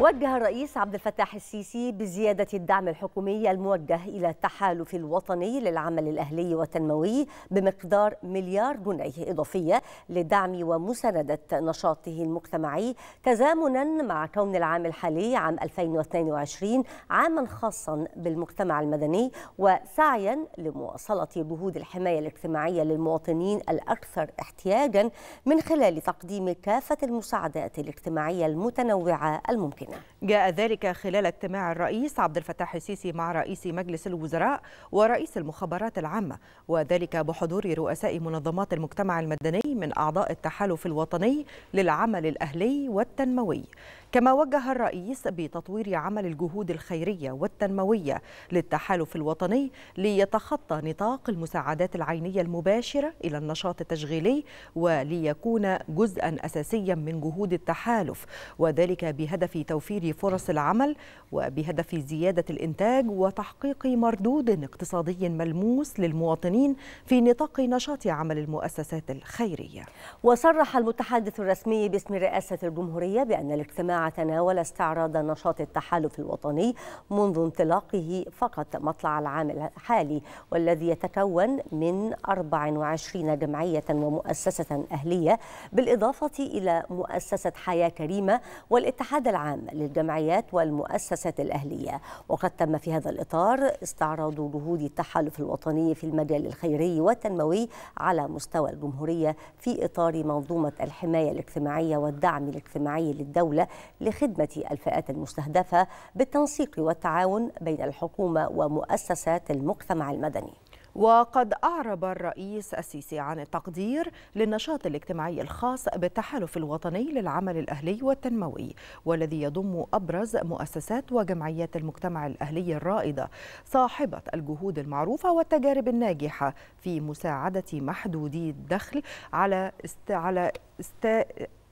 وجه الرئيس عبد الفتاح السيسي بزيادة الدعم الحكومي الموجه إلى التحالف الوطني للعمل الأهلي والتنموي بمقدار مليار جنيه إضافية لدعم ومساندة نشاطه المجتمعي تزامنا مع كون العام الحالي عام 2022 عاما خاصا بالمجتمع المدني وسعيا لمواصلة جهود الحماية الاجتماعية للمواطنين الأكثر احتياجا من خلال تقديم كافة المساعدات الاجتماعية المتنوعة الممكنة جاء ذلك خلال اجتماع الرئيس عبد الفتاح السيسي مع رئيس مجلس الوزراء ورئيس المخابرات العامة وذلك بحضور رؤساء منظمات المجتمع المدني من أعضاء التحالف الوطني للعمل الأهلي والتنموي كما وجه الرئيس بتطوير عمل الجهود الخيرية والتنموية للتحالف الوطني ليتخطى نطاق المساعدات العينية المباشرة إلى النشاط التشغيلي وليكون جزءا أساسيا من جهود التحالف وذلك بهدف توفير توفير فرص العمل وبهدف زيادة الإنتاج وتحقيق مردود اقتصادي ملموس للمواطنين في نطاق نشاط عمل المؤسسات الخيرية وصرح المتحدث الرسمي باسم رئاسة الجمهورية بأن الاجتماع تناول استعراض نشاط التحالف الوطني منذ انطلاقه فقط مطلع العام الحالي والذي يتكون من 24 جمعية ومؤسسة أهلية بالإضافة إلى مؤسسة حياة كريمة والاتحاد العام للجمعيات والمؤسسات الأهلية وقد تم في هذا الإطار استعراض جهود التحالف الوطني في المجال الخيري والتنموي على مستوى الجمهورية في إطار منظومة الحماية الاجتماعية والدعم الاجتماعي للدولة لخدمة الفئات المستهدفة بالتنسيق والتعاون بين الحكومة ومؤسسات المجتمع المدني وقد أعرب الرئيس السيسي عن التقدير للنشاط الاجتماعي الخاص بالتحالف الوطني للعمل الأهلي والتنموي والذي يضم أبرز مؤسسات وجمعيات المجتمع الأهلي الرائدة صاحبة الجهود المعروفة والتجارب الناجحة في مساعدة محدودي الدخل على است... على است...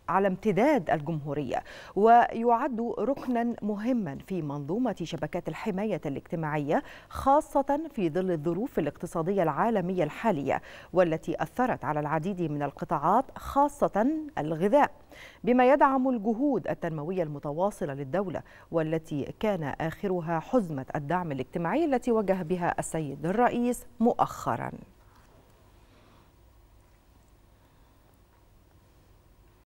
على امتداد الجمهورية ويعد ركنا مهما في منظومة شبكات الحماية الاجتماعية خاصة في ظل الظروف الاقتصادية العالمية الحالية والتي أثرت على العديد من القطاعات خاصة الغذاء بما يدعم الجهود التنموية المتواصلة للدولة والتي كان آخرها حزمة الدعم الاجتماعي التي وجه بها السيد الرئيس مؤخراً